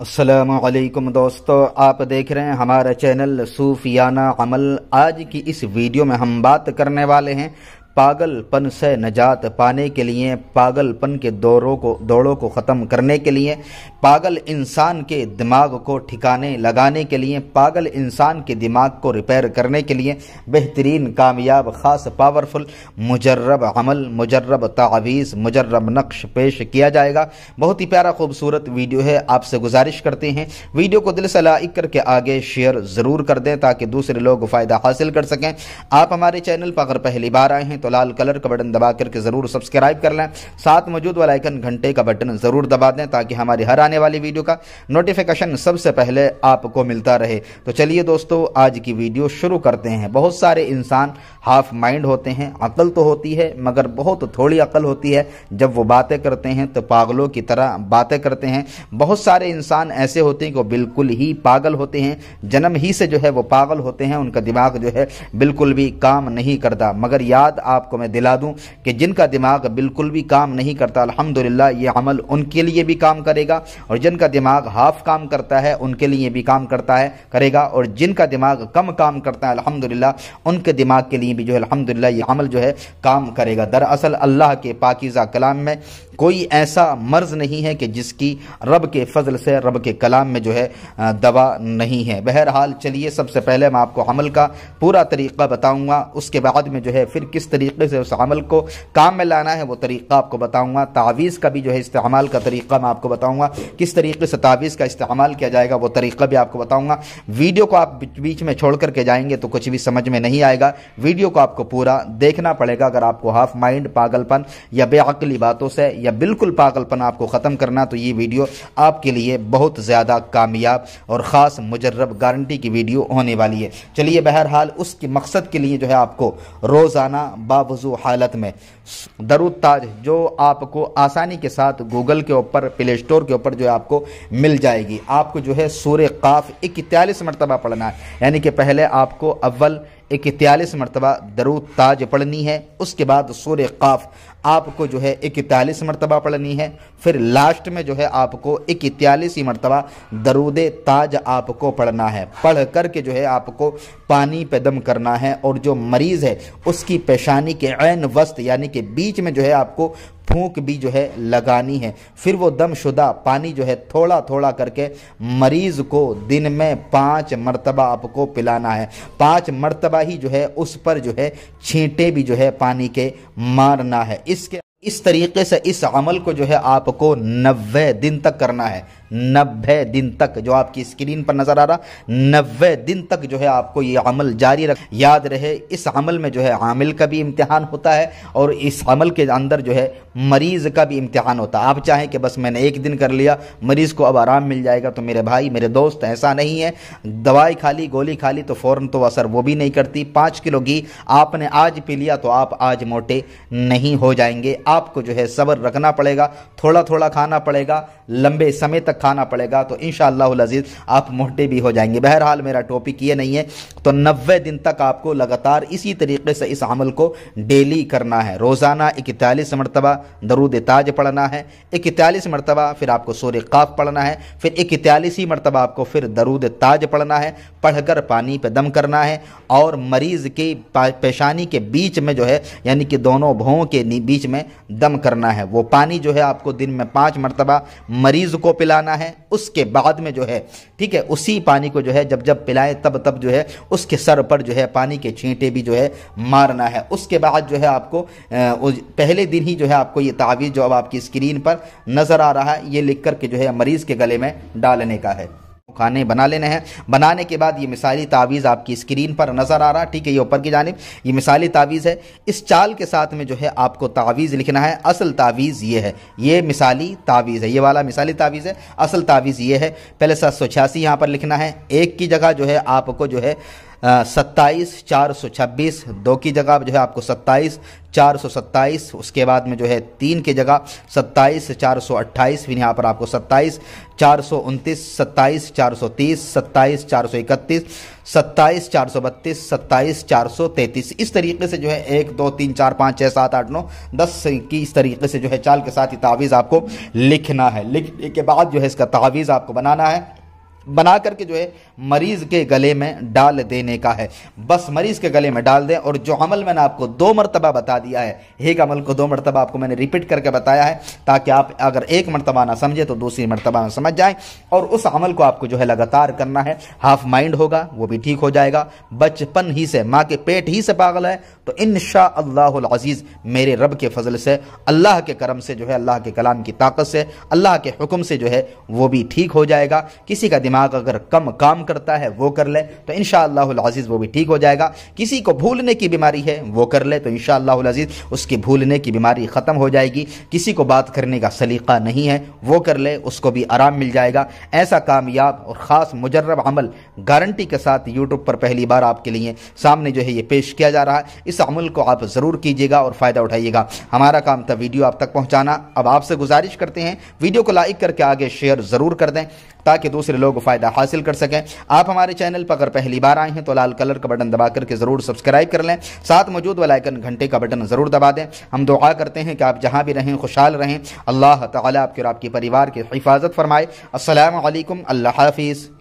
असलकम दोस्तों आप देख रहे हैं हमारा चैनल सूफियाना अमल आज की इस वीडियो में हम बात करने वाले हैं पागलपन से नजात पाने के लिए पागलपन के दौरों को दौड़ों को ख़त्म करने के लिए पागल इंसान के दिमाग को ठिकाने लगाने के लिए पागल इंसान के दिमाग को रिपेयर करने के लिए बेहतरीन कामयाब ख़ास पावरफुल मुजरब अमल मुजरब तावीज़ मुजरब नक्श पेश किया जाएगा बहुत ही प्यारा खूबसूरत वीडियो है आपसे गुजारिश करते हैं वीडियो को दिल से लाइक करके आगे शेयर ज़रूर कर दें ताकि दूसरे लोग फ़ायदा हासिल कर सकें आप हमारे चैनल पर अगर पहली बार आए हैं तो तो लाल कलर का बटन दबा करके ज़रूर सब्सक्राइब कर लें साथ मौजूद वाला आइकन घंटे का बटन ज़रूर दबा दें ताकि हमारी हर आने वाली वीडियो का नोटिफिकेशन सबसे पहले आपको मिलता रहे तो चलिए दोस्तों आज की वीडियो शुरू करते हैं बहुत सारे इंसान हाफ माइंड होते हैं अकल तो होती है मगर बहुत थोड़ी अकल होती है जब वो बातें करते हैं तो पागलों की तरह बातें करते हैं बहुत सारे इंसान ऐसे होते हैं कि बिल्कुल ही पागल होते हैं जन्म ही से जो है वो पागल होते हैं उनका दिमाग जो है बिल्कुल भी काम नहीं करता मगर याद आप आपको मैं दिला दूं कि जिनका दिमाग बिल्कुल भी काम नहीं करता अल्हम्दुलिल्लाह ये अमल उनके लिए भी काम करेगा और जिनका दिमाग हाफ काम करता है उनके लिए भी काम करता है करेगा और जिनका दिमाग कम काम करता है अलहमदिल्ला उनके दिमाग के लिए भी जो है अलहमदिल्ला ये अमल जो है काम करेगा दरअसल अल्लाह के पाकिज़ा कलाम में कोई ऐसा मर्ज नहीं है कि जिसकी रब के फजल से रब के कलाम में जो है दवा नहीं है बहरहाल चलिए सबसे पहले मैं आपको अमल का पूरा तरीका बताऊंगा उसके बाद में जो है फिर किस तरीके से उस अमल को काम में लाना है वो तरीका आपको बताऊँगा तावीज़ का भी जो है इस्तेमाल का तरीका मैं आपको बताऊँगा किस तरीके से तावीज़ का इस्तेमाल किया जाएगा वो तरीका भी आपको बताऊँगा वीडियो को आप बीच में छोड़ करके जाएंगे तो कुछ भी समझ में नहीं आएगा वीडियो को आपको पूरा देखना पड़ेगा अगर आपको हाफ माइंड पागलपन या बेअली बातों से या बिल्कुल पागलपन आपको ख़त्म करना तो ये वीडियो आपके लिए बहुत ज़्यादा कामयाब और ख़ास मुजरब गारंटी की वीडियो होने वाली है चलिए बहरहाल उसके मकसद के लिए जो है आपको रोज़ाना बावजू हालत में दरुद ताज जो आपको आसानी के साथ गूगल के ऊपर प्ले स्टोर के ऊपर जो है आपको मिल जाएगी आपको जो है सूर्य काफ इकतालीस मरतबा पढ़ना है यानी कि पहले आपको अव्वल इकतालीस मरतबा दरूद ताज पढ़नी है उसके बाद सूर्य काफ आपको जो है इकतालीस मरतबा पढ़नी है फिर लास्ट में जो है आपको इकतालीस ही मरतबा दरूद ताज आपको पढ़ना है पढ़ कर के जो है आपको पानी पे दम करना है और जो मरीज़ है उसकी पेशानी के ऐन वस्त यानी कि बीच में जो है आपको फूंक भी जो है लगानी है फिर वो दमशुदा पानी जो है थोड़ा थोड़ा करके मरीज़ को दिन में पाँच मरतबा आपको पिलाना है पाँच मरतबा ही जो है उस पर जो है छींटे भी जो है पानी के मारना है इसके इस तरीके से इस अमल को जो है आपको नब्बे दिन तक करना है नब्बे दिन तक जो आपकी स्क्रीन पर नज़र आ रहा नब्बे दिन तक जो है आपको ये अमल जारी रख याद रहे इस अमल में जो है आमिल का भी इम्तहान होता है और इस अमल के अंदर जो है मरीज़ का भी इम्तिहान होता है आप चाहें कि बस मैंने एक दिन कर लिया मरीज़ को अब आराम मिल जाएगा तो मेरे भाई मेरे दोस्त ऐसा नहीं है दवाई खा ली गोली खा ली तो फ़ौर तो असर वो भी नहीं करती पाँच किलो घी आपने आज पी लिया तो आप आज मोटे नहीं हो जाएंगे आपको जो है सब्र रखना पड़ेगा थोड़ा थोड़ा खाना पड़ेगा लंबे समय तक खाना पड़ेगा तो इन अजीज आप मोटे भी हो जाएंगे बहरहाल मेरा टॉपिक ये नहीं है तो नब्बे दिन तक आपको लगातार इसी तरीके से इस अमल को डेली करना है रोज़ाना इकतालीस मरतबा दरूद ताज पढ़ना है इकतालीस मरतबा फिर आपको सोर काफ पढ़ना है फिर इकतालीस ही मरतबा आपको फिर दरूद ताज पढ़ना है पढ़कर पानी पर दम करना है और मरीज़ की पेशानी के बीच में जो है यानी कि दोनों भों के बीच में दम करना है वो पानी जो है आपको दिन में पाँच मरतबा मरीज़ को पिलाना है उसके बाद में जो है ठीक है उसी पानी को जो है जब जब पिलाएं तब तब जो है उसके सर पर जो है पानी के छींटे भी जो है मारना है उसके बाद जो है आपको पहले दिन ही जो है आपको ये तावीज़ जो अब आपकी स्क्रीन पर नज़र आ रहा है ये लिख करके जो है मरीज़ के गले में डालने का है खाने बना लेने हैं बनाने के बाद ये मिसाली तावीज़ आपकी स्क्रीन पर नज़र आ रहा है ठीक है ये ऊपर की जानब ये मिसाली तावीज़ है इस चाल के साथ में जो है आपको तावीज़ लिखना है असल तावीज़ ये है ये मिसाली तावीज़ है ये वाला मिसाली तावीज़ है असल तावीज़ ये है पहले सात सौ छियासी यहाँ पर लिखना है एक की जगह जो है आपको जो है सत्ताईस चार सौ छब्बीस दो की जगह जो है आपको सत्ताईस चार सौ सत्ताईस उसके बाद में जो है तीन की जगह सत्ताईस चार सौ अट्ठाईस फिर यहाँ पर आपको सत्ताईस चार सौ उनतीस सत्ताईस चार सौ तीस सत्ताईस चार सौ इकतीस सत्ताईस चार सौ बत्तीस सत्ताईस चार सौ तैंतीस इस तरीके से जो है एक दो तीन चार पाँच छः सात आठ नौ दस की इस तरीके से जो है चाल के साथ ही तावीज़ आपको लिखना है लिखने के बाद जो है इसका तावीज़ आपको बनाना है बना करके जो है मरीज के गले में डाल देने का है बस मरीज के गले में डाल दें और जो अमल मैंने आपको दो मरतबा बता दिया है एक अमल को दो मरतबा आपको मैंने रिपीट करके बताया है ताकि आप अगर एक मरतबा ना समझे तो दूसरी मरतबा ना समझ जाए और उस अमल को आपको जो है लगातार करना है हाफ माइंड होगा वो भी ठीक हो जाएगा बचपन ही से माँ के पेट ही से पागल है तो इन शाहीज मेरे रब के फजल से अल्लाह के करम से जो है अल्लाह के कलाम की ताकत से अल्लाह के हुक्म से जो है वो भी ठीक हो जाएगा किसी का दिमाग अगर कम काम करता है वो कर ले तो इन शजीज़ वो भी ठीक हो जाएगा किसी को भूलने की बीमारी है वो कर ले तो इन शजीज़ उसकी भूलने की बीमारी ख़त्म हो जाएगी किसी को बात करने का सलीका नहीं है वो कर ले उसको भी आराम मिल जाएगा ऐसा कामयाब और ख़ास मुजरब अमल गारंटी के साथ यूट्यूब पर पहली बार आपके लिए सामने जो है ये पेश किया जा रहा है इस अमल को आप ज़रूर कीजिएगा और फ़ायदा उठाइएगा हमारा काम था वीडियो आप तक पहुँचाना अब आपसे गुजारिश करते हैं वीडियो को लाइक करके आगे शेयर ज़रूर कर दें ताकि दूसरे लोग फ़ायदा हासिल कर सकें आप हमारे चैनल पर अगर पहली बार आए हैं तो लाल कलर का बटन दबा करके ज़रूर सब्सक्राइब कर लें साथ मौजूद वालाइकन घंटे का बटन ज़रूर दबा दें हम दुआ करते हैं कि आप जहाँ भी रहें खुशहाल रहें अल्लाह ताली आपके और आपके परिवार की हिफाजत फरमाए असल अल्लाह हाफिज़